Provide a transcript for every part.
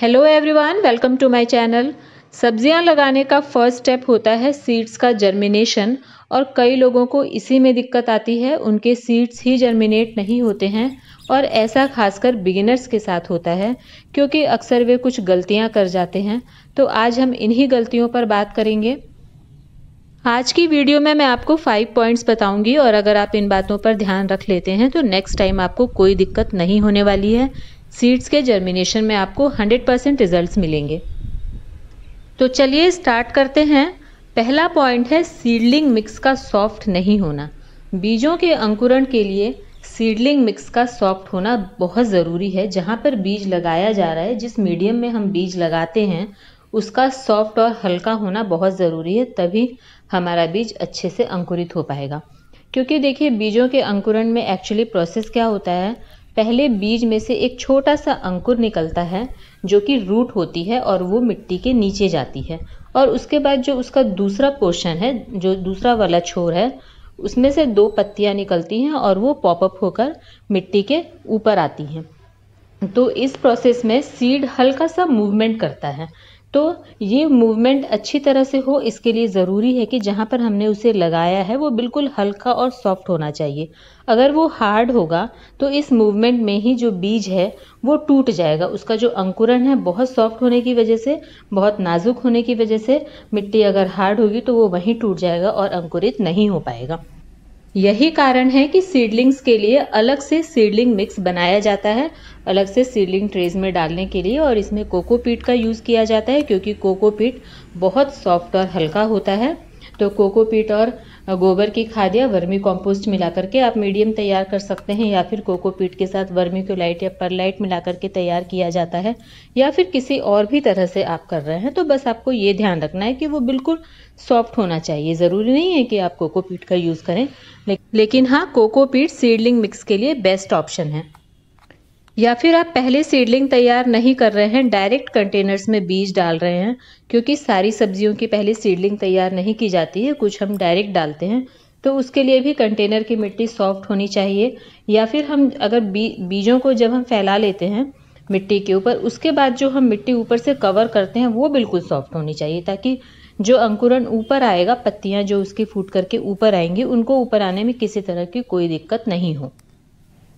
hello everyone welcome to my channel सब्जियां लगाने का फर्स्ट स्टेप होता है सीड्स का जर्मिनेशन और कई लोगों को इसी में दिक्कत आती है उनके सीड्स ही जर्मिनेट नहीं होते हैं और ऐसा खासकर बिगिनर्स के साथ होता है क्योंकि अक्सर वे कुछ गलतियां कर जाते हैं तो आज हम इन्हीं गलतियों पर बात करेंगे आज की वीडियो में मैं आपको फाइव पॉइंट्स बताऊंगी और अगर आप इन बातों पर ध्यान रख लेते हैं तो नेक्स्ट टाइम आपको कोई दिक्कत नहीं होने वाली है सीड्स के जर्मिनेशन में आपको 100 परसेंट रिजल्ट मिलेंगे तो चलिए स्टार्ट करते हैं पहला पॉइंट है सीडलिंग मिक्स का सॉफ्ट नहीं होना बीजों के अंकुरण के लिए सीडलिंग मिक्स का सॉफ्ट होना बहुत ज़रूरी है जहाँ पर बीज लगाया जा रहा है जिस मीडियम में हम बीज लगाते हैं उसका सॉफ्ट और हल्का होना बहुत ज़रूरी है तभी हमारा बीज अच्छे से अंकुरित हो पाएगा क्योंकि देखिए बीजों के अंकुरण में एक्चुअली प्रोसेस क्या होता है पहले बीज में से एक छोटा सा अंकुर निकलता है जो कि रूट होती है और वो मिट्टी के नीचे जाती है और उसके बाद जो उसका दूसरा पोर्शन है जो दूसरा वाला छोर है उसमें से दो पत्तियाँ निकलती हैं और वो पॉपअप होकर मिट्टी के ऊपर आती हैं तो इस प्रोसेस में सीड हल्का सा मूवमेंट करता है तो ये मूवमेंट अच्छी तरह से हो इसके लिए ज़रूरी है कि जहाँ पर हमने उसे लगाया है वो बिल्कुल हल्का और सॉफ्ट होना चाहिए अगर वो हार्ड होगा तो इस मूवमेंट में ही जो बीज है वो टूट जाएगा उसका जो अंकुरण है बहुत सॉफ्ट होने की वजह से बहुत नाजुक होने की वजह से मिट्टी अगर हार्ड होगी तो वो वहीं टूट जाएगा और अंकुरित नहीं हो पाएगा यही कारण है कि सीडलिंग्स के लिए अलग से सीडलिंग मिक्स बनाया जाता है अलग से सीडलिंग ट्रेज में डालने के लिए और इसमें कोकोपीट का यूज़ किया जाता है क्योंकि कोकोपीट बहुत सॉफ्ट और हल्का होता है तो कोकोपीट और गोबर की खाद या वर्मी कंपोस्ट मिला करके आप मीडियम तैयार कर सकते हैं या फिर कोकोपीट के साथ वर्मी को लाइट या परलाइट मिला करके तैयार किया जाता है या फिर किसी और भी तरह से आप कर रहे हैं तो बस आपको ये ध्यान रखना है कि वो बिल्कुल सॉफ्ट होना चाहिए ज़रूरी नहीं है कि आप कोकोपीट का यूज़ करें लेकिन हाँ कोकोपीट सीडलिंग मिक्स के लिए बेस्ट ऑप्शन है या फिर आप पहले सीडलिंग तैयार नहीं कर रहे हैं डायरेक्ट कंटेनर्स में बीज डाल रहे हैं क्योंकि सारी सब्जियों की पहले सीडलिंग तैयार नहीं की जाती है कुछ हम डायरेक्ट डालते हैं तो उसके लिए भी कंटेनर की मिट्टी सॉफ्ट होनी चाहिए या फिर हम अगर बी बीजों को जब हम फैला लेते हैं मिट्टी के ऊपर उसके बाद जो हम मिट्टी ऊपर से कवर करते हैं वो बिल्कुल सॉफ्ट होनी चाहिए ताकि जो अंकुरन ऊपर आएगा पत्तियां जो उसकी फूट करके ऊपर आएंगी उनको ऊपर आने में किसी तरह की कोई दिक्कत नहीं हो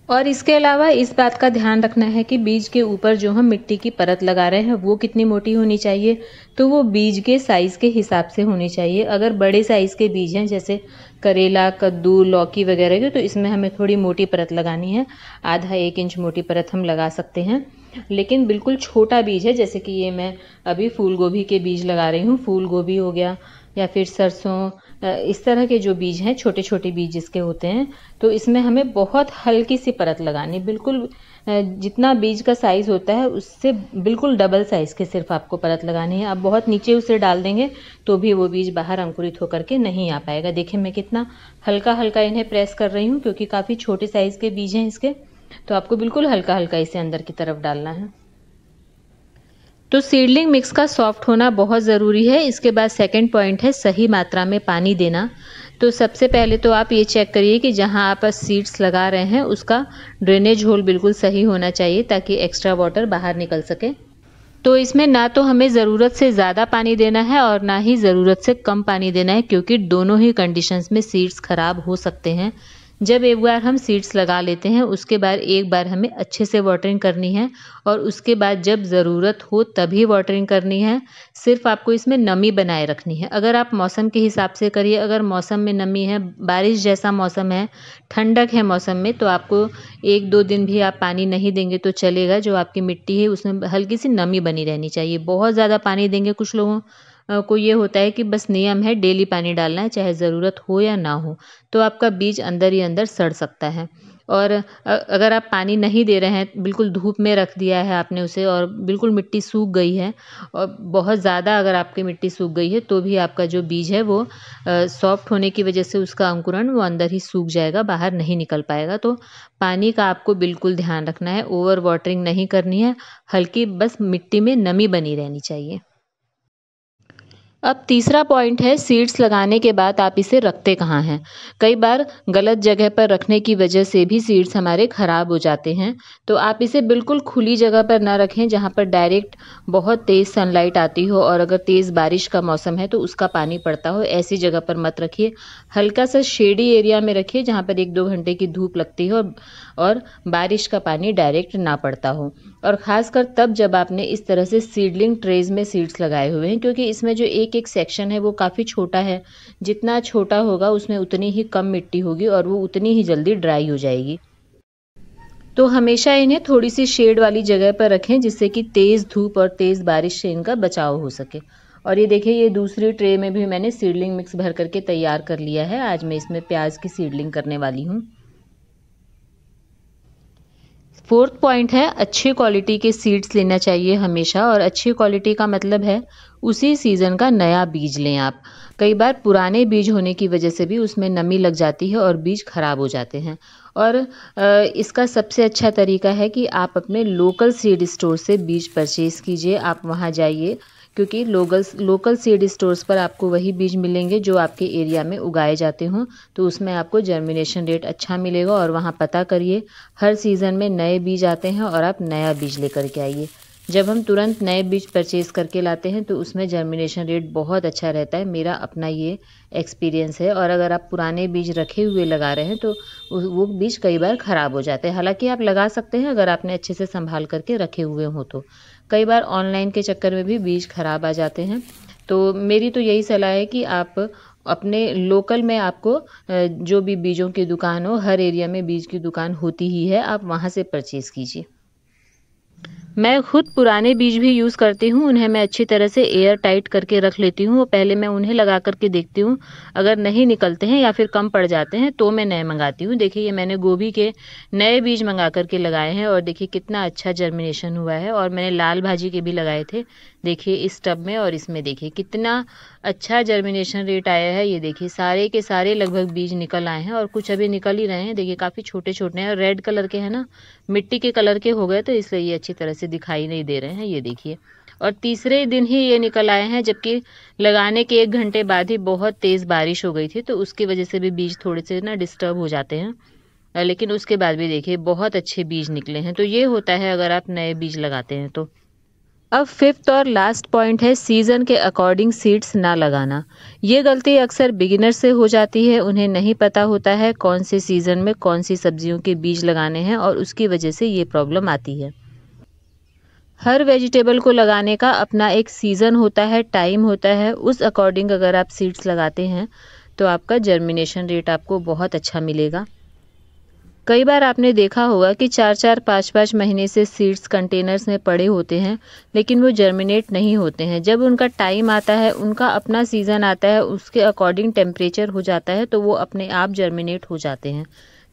और इसके अलावा इस बात का ध्यान रखना है कि बीज के ऊपर जो हम मिट्टी की परत लगा रहे हैं वो कितनी मोटी होनी चाहिए तो वो बीज के साइज़ के हिसाब से होनी चाहिए अगर बड़े साइज़ के बीज हैं जैसे करेला कद्दू लौकी वगैरह के तो इसमें हमें थोड़ी मोटी परत लगानी है आधा एक इंच मोटी परत हम लगा सकते हैं लेकिन बिल्कुल छोटा बीज है जैसे कि ये मैं अभी फूल गोभी के बीज लगा रही हूँ फूल गोभी हो गया या फिर सरसों इस तरह के जो बीज हैं छोटे छोटे बीज इसके होते हैं तो इसमें हमें बहुत हल्की सी परत लगानी बिल्कुल जितना बीज का साइज़ होता है उससे बिल्कुल डबल साइज़ के सिर्फ आपको परत लगानी है आप बहुत नीचे उसे डाल देंगे तो भी वो बीज बाहर अंकुरित होकर के नहीं आ पाएगा देखिए मैं कितना हल्का हल्का इन्हें प्रेस कर रही हूँ क्योंकि काफ़ी छोटे साइज़ के बीज हैं इसके तो आपको बिल्कुल हल्का हल्का इसे अंदर की तरफ डालना है तो सीडलिंग मिक्स का सॉफ्ट होना बहुत ज़रूरी है इसके बाद सेकंड पॉइंट है सही मात्रा में पानी देना तो सबसे पहले तो आप ये चेक करिए कि जहाँ आप सीड्स लगा रहे हैं उसका ड्रेनेज होल बिल्कुल सही होना चाहिए ताकि एक्स्ट्रा वाटर बाहर निकल सके तो इसमें ना तो हमें ज़रूरत से ज़्यादा पानी देना है और ना ही ज़रूरत से कम पानी देना है क्योंकि दोनों ही कंडीशंस में सीड्स ख़राब हो सकते हैं जब एक बार हम सीड्स लगा लेते हैं उसके बाद एक बार हमें अच्छे से वाटरिंग करनी है और उसके बाद जब ज़रूरत हो तभी वाटरिंग करनी है सिर्फ आपको इसमें नमी बनाए रखनी है अगर आप मौसम के हिसाब से करिए अगर मौसम में नमी है बारिश जैसा मौसम है ठंडक है मौसम में तो आपको एक दो दिन भी आप पानी नहीं देंगे तो चलेगा जो आपकी मिट्टी है उसमें हल्की सी नमी बनी रहनी चाहिए बहुत ज़्यादा पानी देंगे कुछ लोगों को ये होता है कि बस नियम है डेली पानी डालना है चाहे ज़रूरत हो या ना हो तो आपका बीज अंदर ही अंदर सड़ सकता है और अगर आप पानी नहीं दे रहे हैं बिल्कुल धूप में रख दिया है आपने उसे और बिल्कुल मिट्टी सूख गई है और बहुत ज़्यादा अगर आपकी मिट्टी सूख गई है तो भी आपका जो बीज है वो सॉफ्ट होने की वजह से उसका अंकुरण वो अंदर ही सूख जाएगा बाहर नहीं निकल पाएगा तो पानी का आपको बिल्कुल ध्यान रखना है ओवर वाटरिंग नहीं करनी है हल्की बस मिट्टी में नमी बनी रहनी चाहिए अब तीसरा पॉइंट है सीड्स लगाने के बाद आप इसे रखते कहाँ हैं कई बार गलत जगह पर रखने की वजह से भी सीड्स हमारे ख़राब हो जाते हैं तो आप इसे बिल्कुल खुली जगह पर ना रखें जहाँ पर डायरेक्ट बहुत तेज़ सनलाइट आती हो और अगर तेज़ बारिश का मौसम है तो उसका पानी पड़ता हो ऐसी जगह पर मत रखिए हल्का सा शेडी एरिया में रखिए जहाँ पर एक दो घंटे की धूप लगती हो और बारिश का पानी डायरेक्ट ना पड़ता हो और ख़ासकर तब जब आपने इस तरह से सीडलिंग ट्रेज में सीड्स लगाए हुए हैं क्योंकि इसमें जो एक एक सेक्शन है वो काफ़ी छोटा है जितना छोटा होगा उसमें उतनी ही कम मिट्टी होगी और वो उतनी ही जल्दी ड्राई हो जाएगी तो हमेशा इन्हें थोड़ी सी शेड वाली जगह पर रखें जिससे कि तेज़ धूप और तेज़ बारिश से इनका बचाव हो सके और ये देखिए ये दूसरी ट्रे में भी मैंने सीडलिंग मिक्स भर करके तैयार कर लिया है आज मैं इसमें प्याज की सीडलिंग करने वाली हूँ फोर्थ पॉइंट है अच्छी क्वालिटी के सीड्स लेना चाहिए हमेशा और अच्छी क्वालिटी का मतलब है उसी सीज़न का नया बीज लें आप कई बार पुराने बीज होने की वजह से भी उसमें नमी लग जाती है और बीज ख़राब हो जाते हैं और इसका सबसे अच्छा तरीका है कि आप अपने लोकल सीड स्टोर से बीज परचेज़ कीजिए आप वहाँ जाइए क्योंकि लोकल लोकल सीड स्टोर्स पर आपको वही बीज मिलेंगे जो आपके एरिया में उगाए जाते हों तो उसमें आपको जर्मिनेशन रेट अच्छा मिलेगा और वहाँ पता करिए हर सीज़न में नए बीज आते हैं और आप नया बीज लेकर के आइए जब हम तुरंत नए बीज परचेज करके लाते हैं तो उसमें जर्मिनेशन रेट बहुत अच्छा रहता है मेरा अपना ये एक्सपीरियंस है और अगर आप पुराने बीज रखे हुए लगा रहे हैं तो वो बीज कई बार ख़राब हो जाते हैं हालांकि आप लगा सकते हैं अगर आपने अच्छे से संभाल करके रखे हुए हों तो कई बार ऑनलाइन के चक्कर में भी बीज ख़राब आ जाते हैं तो मेरी तो यही सलाह है कि आप अपने लोकल में आपको जो भी बीजों की दुकान हो हर एरिया में बीज की दुकान होती ही है आप वहाँ से परचेज़ कीजिए मैं खुद पुराने बीज भी यूज़ करती हूँ उन्हें मैं अच्छी तरह से एयर टाइट करके रख लेती हूँ पहले मैं उन्हें लगा करके देखती हूँ अगर नहीं निकलते हैं या फिर कम पड़ जाते हैं तो मैं नए मंगाती हूँ देखिए ये मैंने गोभी के नए बीज मंगा करके लगाए हैं और देखिए कितना अच्छा जर्मिनेशन हुआ है और मैंने लाल भाजी के भी लगाए थे देखिए इस टब में और इसमें देखिए कितना अच्छा जर्मिनेशन रेट आया है ये देखिए सारे के सारे लगभग बीज निकल आए हैं और कुछ अभी निकल ही रहे हैं देखिए काफ़ी छोटे छोटे हैं और रेड कलर के हैं ना मिट्टी के कलर के हो गए तो इसलिए ये अच्छी तरह से दिखाई नहीं दे रहे हैं ये देखिए और तीसरे दिन ही ये निकल आए हैं जबकि लगाने के एक घंटे बाद ही बहुत तेज़ बारिश हो गई थी तो उसकी वजह से भी बीज थोड़े से ना डिस्टर्ब हो जाते हैं लेकिन उसके बाद भी देखिए बहुत अच्छे बीज निकले हैं तो ये होता है अगर आप नए बीज लगाते हैं तो अब फिफ्थ और लास्ट पॉइंट है सीज़न के अकॉर्डिंग सीड्स ना लगाना ये गलती अक्सर बिगिनर से हो जाती है उन्हें नहीं पता होता है कौन से सीज़न में कौन सी सब्जियों के बीज लगाने हैं और उसकी वजह से ये प्रॉब्लम आती है हर वेजिटेबल को लगाने का अपना एक सीज़न होता है टाइम होता है उस अकॉर्डिंग अगर आप सीड्स लगाते हैं तो आपका जर्मिनेशन रेट आपको बहुत अच्छा मिलेगा कई बार आपने देखा होगा कि चार चार पाँच पाँच महीने से सीड्स कंटेनर्स में पड़े होते हैं लेकिन वो जर्मिनेट नहीं होते हैं जब उनका टाइम आता है उनका अपना सीज़न आता है उसके अकॉर्डिंग टेम्परेचर हो जाता है तो वो अपने आप जर्मिनेट हो जाते हैं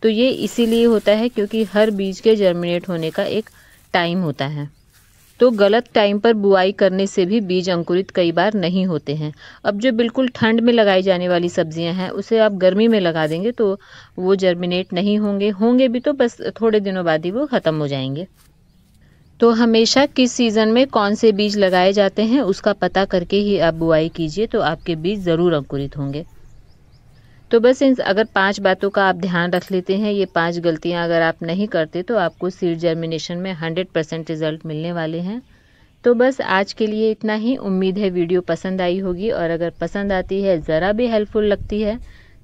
तो ये इसीलिए होता है क्योंकि हर बीज के जर्मिनेट होने का एक टाइम होता है तो गलत टाइम पर बुआई करने से भी बीज अंकुरित कई बार नहीं होते हैं अब जो बिल्कुल ठंड में लगाई जाने वाली सब्जियां हैं उसे आप गर्मी में लगा देंगे तो वो जर्मिनेट नहीं होंगे होंगे भी तो बस थोड़े दिनों बाद ही वो ख़त्म हो जाएंगे तो हमेशा किस सीज़न में कौन से बीज लगाए जाते हैं उसका पता करके ही आप बुआई कीजिए तो आपके बीज ज़रूर अंकुरित होंगे तो बस इन अगर पांच बातों का आप ध्यान रख लेते हैं ये पांच गलतियां अगर आप नहीं करते तो आपको सीड जर्मिनेशन में हंड्रेड परसेंट रिजल्ट मिलने वाले हैं तो बस आज के लिए इतना ही उम्मीद है वीडियो पसंद आई होगी और अगर पसंद आती है ज़रा भी हेल्पफुल लगती है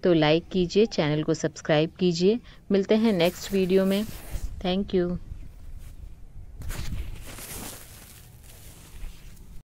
तो लाइक कीजिए चैनल को सब्सक्राइब कीजिए मिलते हैं नेक्स्ट वीडियो में थैंक यू